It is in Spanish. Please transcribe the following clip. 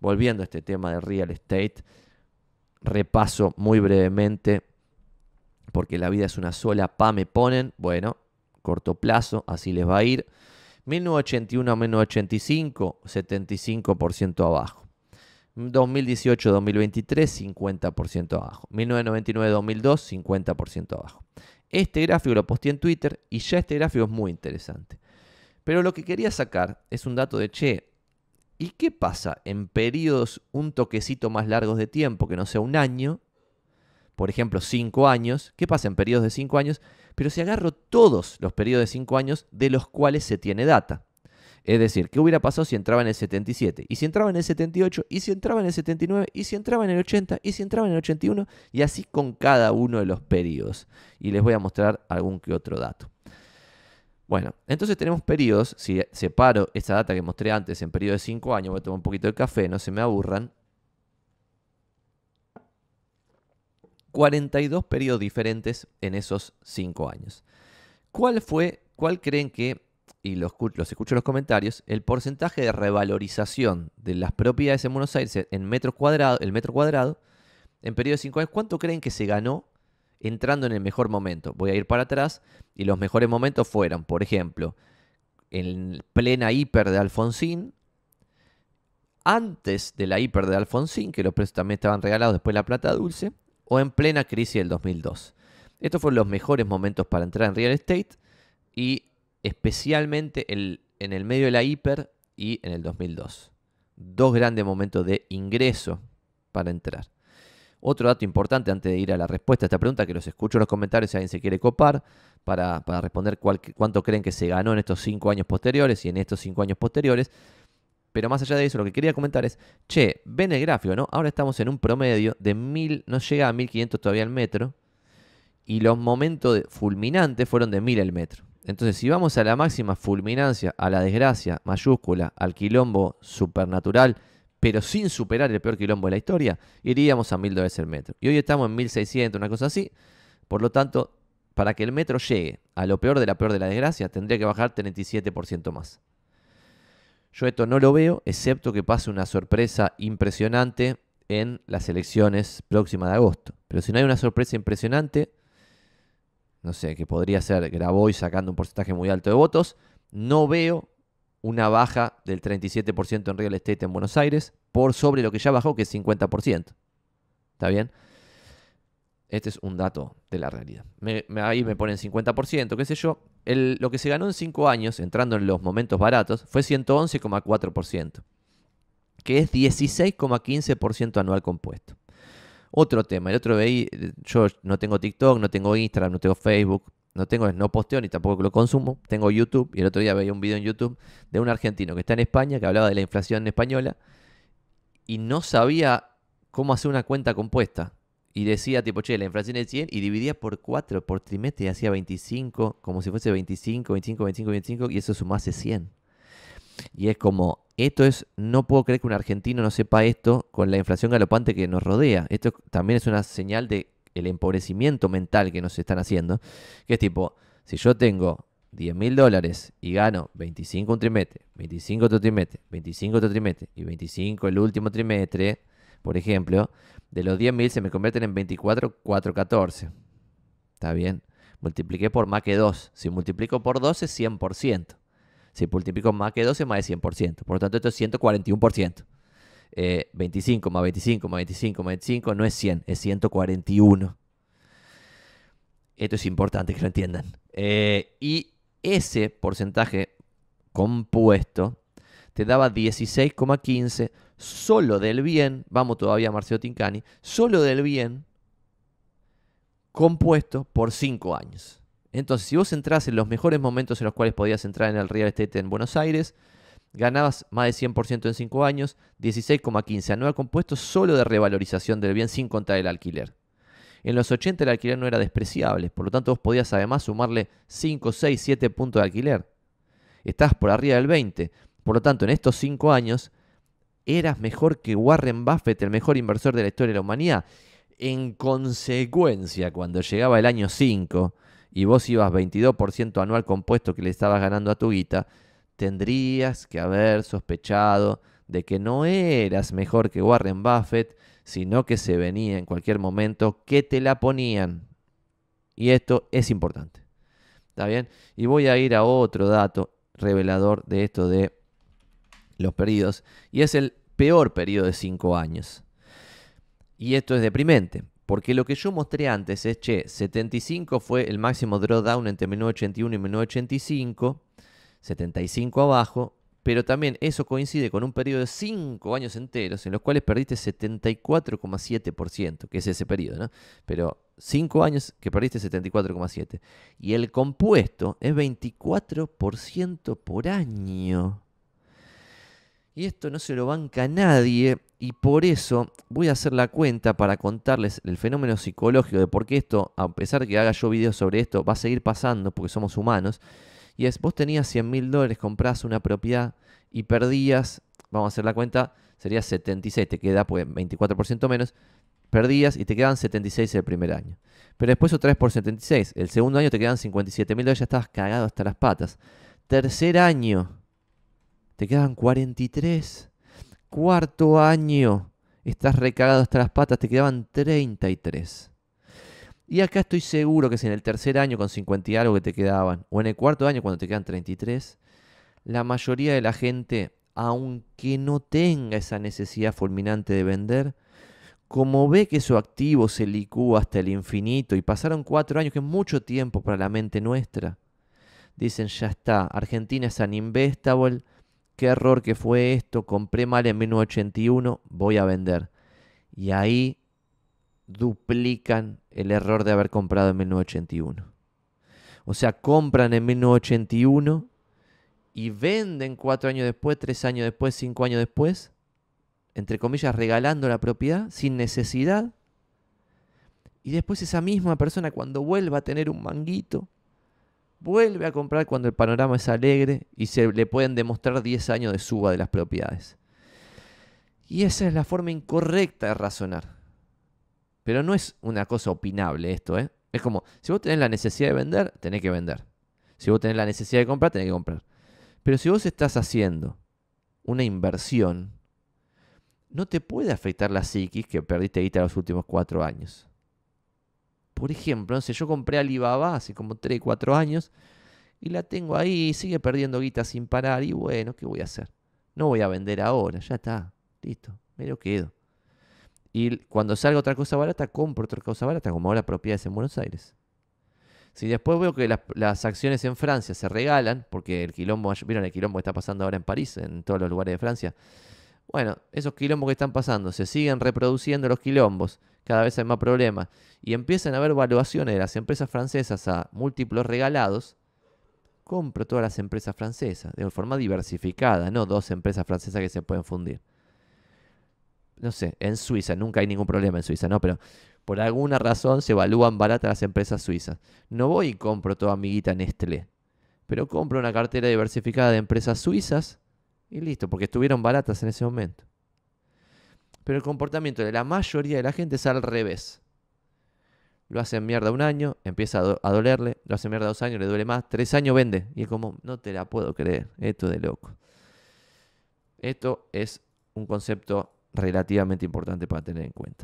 volviendo a este tema de real estate, repaso muy brevemente, porque la vida es una sola, pa me ponen, bueno, corto plazo, así les va a ir. 1981 a 1985, 75% abajo. 2018-2023, 50% abajo. 1999-2002, 50% abajo. Este gráfico lo posté en Twitter y ya este gráfico es muy interesante. Pero lo que quería sacar es un dato de, che, ¿Y qué pasa en periodos un toquecito más largos de tiempo, que no sea un año? Por ejemplo, cinco años. ¿Qué pasa en periodos de cinco años? Pero si agarro todos los periodos de cinco años de los cuales se tiene data. Es decir, ¿qué hubiera pasado si entraba en el 77? Y si entraba en el 78, y si entraba en el 79, y si entraba en el 80, y si entraba en el 81, y así con cada uno de los periodos. Y les voy a mostrar algún que otro dato. Bueno, entonces tenemos periodos, si separo esta data que mostré antes en periodo de 5 años, voy a tomar un poquito de café, no se me aburran. 42 periodos diferentes en esos 5 años. ¿Cuál fue, cuál creen que, y los, los escucho en los comentarios, el porcentaje de revalorización de las propiedades en Buenos Aires en metros cuadrados, el metro cuadrado, en periodo de 5 años, cuánto creen que se ganó entrando en el mejor momento. Voy a ir para atrás y los mejores momentos fueron, por ejemplo, en plena hiper de Alfonsín, antes de la hiper de Alfonsín, que los precios también estaban regalados después de la plata dulce, o en plena crisis del 2002. Estos fueron los mejores momentos para entrar en real estate y especialmente el, en el medio de la hiper y en el 2002. Dos grandes momentos de ingreso para entrar. Otro dato importante antes de ir a la respuesta a esta pregunta, que los escucho en los comentarios si alguien se quiere copar para, responder cuánto creen que se ganó en estos cinco años posteriores y en estos cinco años posteriores. Pero más allá de eso, lo que quería comentar es, che, ven el gráfico, ¿no? Ahora estamos en un promedio de 1000, no llega a 1500 todavía el metro, y los momentos fulminantes fueron de 1000 el metro. Entonces, si vamos a la máxima fulminancia, a la desgracia mayúscula, al quilombo supernatural pero sin superar el peor quilombo de la historia, iríamos a mil veces el metro. Y hoy estamos en 1600, una cosa así. Por lo tanto, para que el metro llegue a lo peor de la peor de la desgracia, tendría que bajar 37% más. Yo esto no lo veo, excepto que pase una sorpresa impresionante en las elecciones próximas de agosto. Pero si no hay una sorpresa impresionante, no sé, que podría ser Grabois sacando un porcentaje muy alto de votos, no veo una baja del 37% en real estate en Buenos Aires, por sobre lo que ya bajó, que es 50%. ¿Está bien? Este es un dato de la realidad. ahí me ponen 50%, qué sé yo. lo que se ganó en 5 años, entrando en los momentos baratos, fue 111,4%, que es 16,15% anual compuesto. Otro tema, el otro veí yo no tengo TikTok, no tengo Instagram, no tengo Facebook, no tengo, no posteo ni tampoco lo consumo. Tengo YouTube y el otro día veía un video en YouTube de un argentino que está en España que hablaba de la inflación española y no sabía cómo hacer una cuenta compuesta. Y decía, tipo, che, la inflación es 100 y dividía por 4 por trimestre y hacía 25, como si fuese 25, 25, 25, 25 y eso sumase 100. Y es como, esto es, no puedo creer que un argentino no sepa esto con la inflación galopante que nos rodea. Esto también es una señal de el empobrecimiento mental que nos están haciendo, que es tipo, si yo tengo 10 mil dólares y gano 25 un trimestre, 25 otro trimestre, 25 otro trimestre y 25 el último trimestre, por ejemplo, de los 10 mil se me convierten en 24, 4, 14. ¿Está bien? Multipliqué por más que 2. Si multiplico por 2 es 100%. Si multiplico más que 2 es más de 100%. Por lo tanto, esto es 141%. 25 eh, más 25 más 25 más 25 no es 100, es 141. Esto es importante que lo entiendan. Eh, y ese porcentaje compuesto te daba 16,15 solo del bien, vamos todavía a Marcelo Tincani, solo del bien compuesto por 5 años. Entonces, si vos entras en los mejores momentos en los cuales podías entrar en el real estate en Buenos Aires, ganabas más de 100% en 5 años, 16,15 anual compuesto solo de revalorización del bien sin contar el alquiler. En los 80 el alquiler no era despreciable, por lo tanto vos podías además sumarle 5, 6, 7 puntos de alquiler. Estás por arriba del 20, por lo tanto en estos 5 años eras mejor que Warren Buffett, el mejor inversor de la historia de la humanidad. En consecuencia, cuando llegaba el año 5 y vos ibas 22% anual compuesto que le estabas ganando a tu guita, tendrías que haber sospechado de que no eras mejor que Warren Buffett, sino que se venía en cualquier momento que te la ponían. Y esto es importante. ¿Está bien? Y voy a ir a otro dato revelador de esto de los periodos. Y es el peor periodo de 5 años. Y esto es deprimente. Porque lo que yo mostré antes es, che, 75 fue el máximo drawdown entre 1981 y 1985. 75 abajo, pero también eso coincide con un periodo de 5 años enteros en los cuales perdiste 74,7%, que es ese periodo, ¿no? Pero 5 años que perdiste 74,7%. Y el compuesto es 24% por año. Y esto no se lo banca nadie y por eso voy a hacer la cuenta para contarles el fenómeno psicológico de por qué esto, a pesar que haga yo videos sobre esto, va a seguir pasando porque somos humanos. Y es, vos tenías 100 mil dólares, comprás una propiedad y perdías, vamos a hacer la cuenta, sería 76, te queda pues 24% menos, perdías y te quedan 76 el primer año. Pero después otra vez por 76, el segundo año te quedan 57 mil dólares, ya estabas cagado hasta las patas. Tercer año, te quedan 43. Cuarto año, estás recagado hasta las patas, te quedaban 33. Y acá estoy seguro que si en el tercer año con 50 y algo que te quedaban, o en el cuarto año cuando te quedan 33, la mayoría de la gente, aunque no tenga esa necesidad fulminante de vender, como ve que su activo se licúa hasta el infinito y pasaron cuatro años, que es mucho tiempo para la mente nuestra, dicen ya está, Argentina es an investable, qué error que fue esto, compré mal en 1981, voy a vender. Y ahí duplican el error de haber comprado en 1981. O sea, compran en 1981 y venden cuatro años después, tres años después, cinco años después, entre comillas, regalando la propiedad sin necesidad. Y después esa misma persona cuando vuelva a tener un manguito, vuelve a comprar cuando el panorama es alegre y se le pueden demostrar 10 años de suba de las propiedades. Y esa es la forma incorrecta de razonar. Pero no es una cosa opinable esto, ¿eh? Es como, si vos tenés la necesidad de vender, tenés que vender. Si vos tenés la necesidad de comprar, tenés que comprar. Pero si vos estás haciendo una inversión, no te puede afectar la psiquis que perdiste guita los últimos cuatro años. Por ejemplo, no yo compré Alibaba hace como 3, cuatro años y la tengo ahí, y sigue perdiendo guita sin parar y bueno, ¿qué voy a hacer? No voy a vender ahora, ya está, listo, me lo quedo. Y cuando salga otra cosa barata, compro otra cosa barata, como ahora propiedades en Buenos Aires. Si después veo que las, acciones en Francia se regalan, porque el quilombo, vieron el quilombo que está pasando ahora en París, en todos los lugares de Francia. Bueno, esos quilombos que están pasando, se siguen reproduciendo los quilombos, cada vez hay más problemas, y empiezan a haber valuaciones de las empresas francesas a múltiplos regalados, compro todas las empresas francesas, de forma diversificada, no dos empresas francesas que se pueden fundir no sé, en Suiza, nunca hay ningún problema en Suiza, ¿no? Pero por alguna razón se evalúan baratas las empresas suizas. No voy y compro toda amiguita guita Nestlé, pero compro una cartera diversificada de empresas suizas y listo, porque estuvieron baratas en ese momento. Pero el comportamiento de la mayoría de la gente es al revés. Lo hacen mierda un año, empieza a, dolerle, lo hacen mierda dos años, le duele más, tres años vende. Y es como, no te la puedo creer, esto de loco. Esto es un concepto relativamente importante para tener en cuenta.